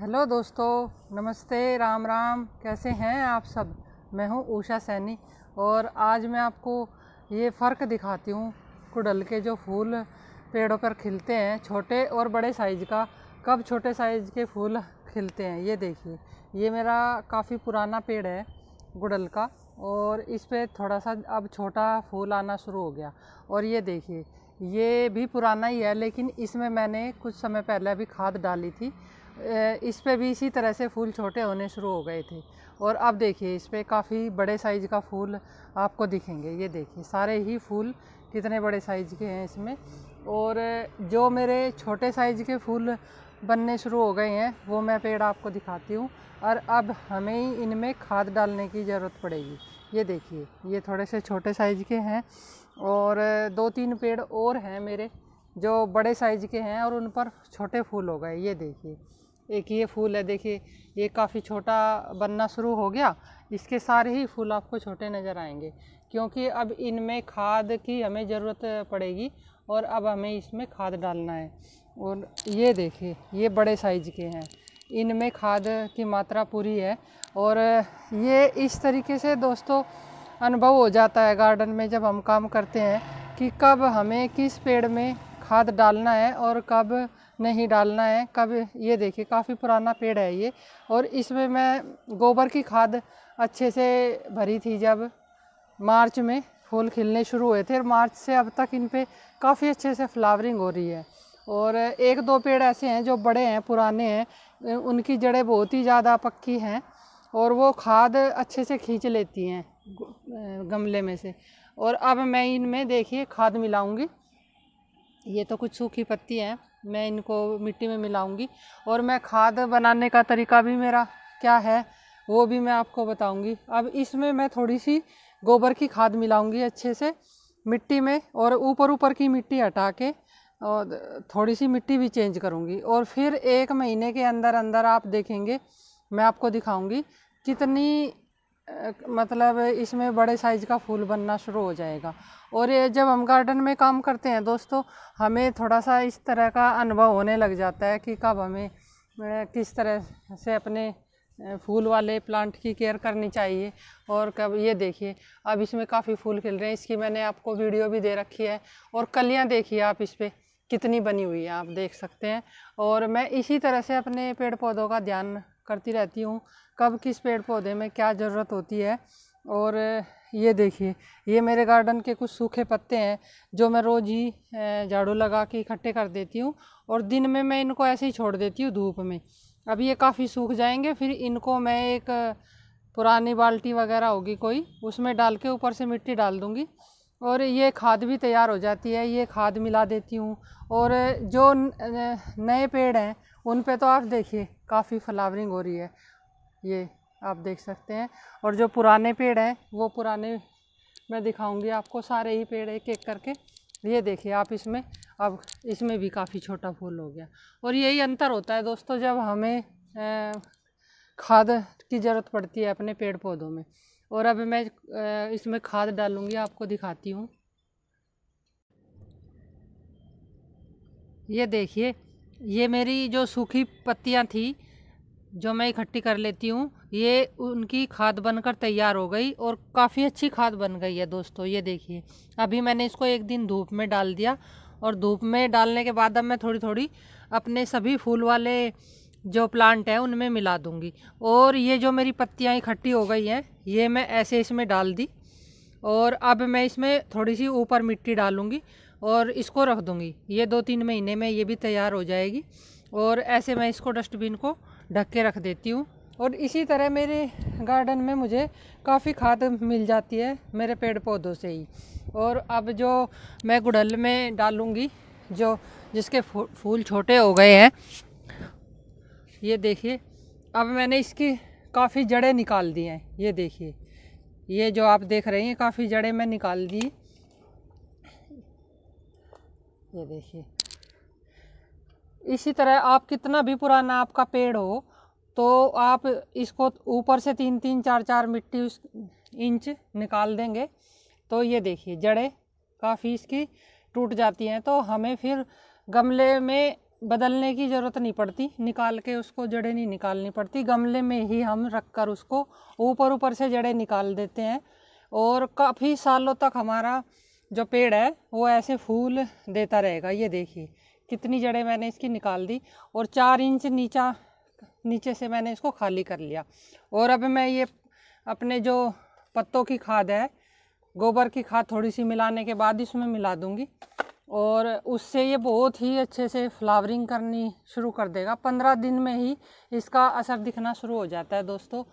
hello दोस्तों नमस्ते राम राम कैसे हैं आप सब मैं हूं उषा सैनी और आज मैं आपको ये फ़र्क दिखाती हूं कुडल के जो फूल पेड़ों पर खिलते हैं छोटे और बड़े साइज़ का कब छोटे साइज़ के फूल खिलते हैं ये देखिए ये मेरा काफ़ी पुराना पेड़ है गुडल का और इस पर थोड़ा सा अब छोटा फूल आना शुरू हो गया और ये देखिए ये भी पुराना ही है लेकिन इसमें मैंने कुछ समय पहले अभी खाद डाली थी इस पर भी इसी तरह से फूल छोटे होने शुरू हो गए थे और अब देखिए इस पर काफ़ी बड़े साइज़ का फूल आपको दिखेंगे ये देखिए सारे ही फूल कितने बड़े साइज़ के हैं इसमें और जो मेरे छोटे साइज़ के फूल बनने शुरू हो गए हैं वो मैं पेड़ आपको दिखाती हूँ और अब हमें इनमें खाद डालने की ज़रूरत पड़ेगी ये देखिए ये थोड़े से छोटे साइज़ के हैं और दो तीन पेड़ और हैं मेरे जो बड़े साइज़ के हैं और उन पर छोटे फूल हो गए ये देखिए एक ये फूल है देखिए ये काफ़ी छोटा बनना शुरू हो गया इसके सारे ही फूल आपको छोटे नज़र आएंगे क्योंकि अब इनमें खाद की हमें ज़रूरत पड़ेगी और अब हमें इसमें खाद डालना है और ये देखिए ये बड़े साइज के हैं इनमें खाद की मात्रा पूरी है और ये इस तरीके से दोस्तों अनुभव हो जाता है गार्डन में जब हम काम करते हैं कि कब हमें किस पेड़ में खाद डालना है और कब नहीं डालना है कब ये देखिए काफ़ी पुराना पेड़ है ये और इसमें मैं गोबर की खाद अच्छे से भरी थी जब मार्च में फूल खिलने शुरू हुए थे और मार्च से अब तक इन पर काफ़ी अच्छे से फ्लावरिंग हो रही है और एक दो पेड़ ऐसे हैं जो बड़े हैं पुराने हैं उनकी जड़ें बहुत ही ज़्यादा पक्की हैं और वो खाद अच्छे से खींच लेती हैं गमले में से और अब मैं इनमें देखिए खाद मिलाऊंगी ये तो कुछ सूखी पत्ती है मैं इनको मिट्टी में मिलाऊंगी और मैं खाद बनाने का तरीका भी मेरा क्या है वो भी मैं आपको बताऊंगी अब इसमें मैं थोड़ी सी गोबर की खाद मिलाऊंगी अच्छे से मिट्टी में और ऊपर ऊपर की मिट्टी हटा के और थोड़ी सी मिट्टी भी चेंज करूँगी और फिर एक महीने के अंदर अंदर आप देखेंगे मैं आपको दिखाऊंगी कितनी मतलब इसमें बड़े साइज़ का फूल बनना शुरू हो जाएगा और ये जब हम गार्डन में काम करते हैं दोस्तों हमें थोड़ा सा इस तरह का अनुभव होने लग जाता है कि कब हमें किस तरह से अपने फूल वाले प्लांट की केयर करनी चाहिए और कब ये देखिए अब इसमें काफ़ी फूल खिल रहे हैं इसकी मैंने आपको वीडियो भी दे रखी है और कलियाँ देखिए आप इस पर कितनी बनी हुई है आप देख सकते हैं और मैं इसी तरह से अपने पेड़ पौधों का ध्यान करती रहती हूँ कब किस पेड़ पौधे में क्या ज़रूरत होती है और ये देखिए ये मेरे गार्डन के कुछ सूखे पत्ते हैं जो मैं रोज़ ही झाड़ू लगा के इकट्ठे कर देती हूँ और दिन में मैं इनको ऐसे ही छोड़ देती हूँ धूप में अब ये काफ़ी सूख जाएंगे फिर इनको मैं एक पुरानी बाल्टी वगैरह होगी कोई उसमें डाल के ऊपर से मिट्टी डाल दूँगी और ये खाद भी तैयार हो जाती है ये खाद मिला देती हूँ और जो नए पेड़ हैं उन पे तो आप देखिए काफ़ी फ्लावरिंग हो रही है ये आप देख सकते हैं और जो पुराने पेड़ हैं वो पुराने मैं दिखाऊंगी आपको सारे ही पेड़ एक एक करके ये देखिए आप इसमें अब इसमें भी काफ़ी छोटा फूल हो गया और यही अंतर होता है दोस्तों जब हमें खाद की ज़रूरत पड़ती है अपने पेड़ पौधों में और अब मैं इसमें खाद डालूँगी आपको दिखाती हूँ ये देखिए ये मेरी जो सूखी पत्तियाँ थी जो मैं इकट्ठी कर लेती हूँ ये उनकी खाद बनकर तैयार हो गई और काफ़ी अच्छी खाद बन गई है दोस्तों ये देखिए अभी मैंने इसको एक दिन धूप में डाल दिया और धूप में डालने के बाद अब मैं थोड़ी थोड़ी अपने सभी फूल वाले जो प्लांट हैं उनमें मिला दूँगी और ये जो मेरी पत्तियाँ इकट्ठी हो गई हैं ये मैं ऐसे इसमें डाल दी और अब मैं इसमें थोड़ी सी ऊपर मिट्टी डालूँगी और इसको रख दूँगी ये दो तीन महीने में ये भी तैयार हो जाएगी और ऐसे मैं इसको डस्टबिन को ढक के रख देती हूँ और इसी तरह मेरे गार्डन में मुझे काफ़ी खाद मिल जाती है मेरे पेड़ पौधों से ही और अब जो मैं गुड़हल में डालूँगी जो जिसके फूल छोटे हो गए हैं ये देखिए अब मैंने इसकी काफ़ी जड़ें निकाल दी हैं ये देखिए ये जो आप देख रहे हैं काफ़ी जड़ें मैं निकाल दी ये देखिए इसी तरह आप कितना भी पुराना आपका पेड़ हो तो आप इसको ऊपर से तीन तीन चार चार मिट्टी उस इंच निकाल देंगे तो ये देखिए जड़ें काफ़ी इसकी टूट जाती हैं तो हमें फिर गमले में बदलने की ज़रूरत नहीं पड़ती निकाल के उसको जड़ें नहीं निकालनी पड़ती गमले में ही हम रख कर उसको ऊपर ऊपर से जड़ें निकाल देते हैं और काफ़ी सालों तक हमारा जो पेड़ है वो ऐसे फूल देता रहेगा ये देखिए कितनी जड़ें मैंने इसकी निकाल दी और चार इंच नीचा नीचे से मैंने इसको खाली कर लिया और अब मैं ये अपने जो पत्तों की खाद है गोबर की खाद थोड़ी सी मिलाने के बाद इसमें मिला दूँगी और उससे ये बहुत ही अच्छे से फ्लावरिंग करनी शुरू कर देगा पंद्रह दिन में ही इसका असर दिखना शुरू हो जाता है दोस्तों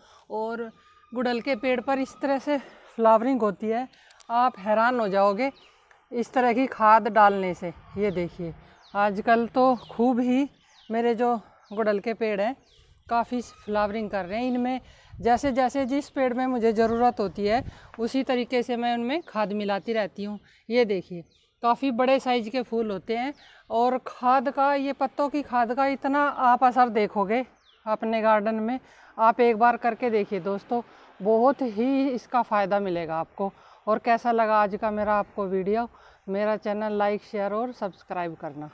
और गुड़ल के पेड़ पर इस तरह से फ्लावरिंग होती है आप हैरान हो जाओगे इस तरह की खाद डालने से ये देखिए आजकल तो खूब ही मेरे जो गुड़ल के पेड़ हैं काफ़ी फ्लावरिंग कर रहे हैं इनमें जैसे जैसे जिस पेड़ में मुझे ज़रूरत होती है उसी तरीके से मैं उनमें खाद मिलाती रहती हूँ ये देखिए काफ़ी बड़े साइज़ के फूल होते हैं और खाद का ये पत्तों की खाद का इतना आप असर देखोगे अपने गार्डन में आप एक बार करके देखिए दोस्तों बहुत ही इसका फ़ायदा मिलेगा आपको और कैसा लगा आज का मेरा आपको वीडियो मेरा चैनल लाइक शेयर और सब्सक्राइब करना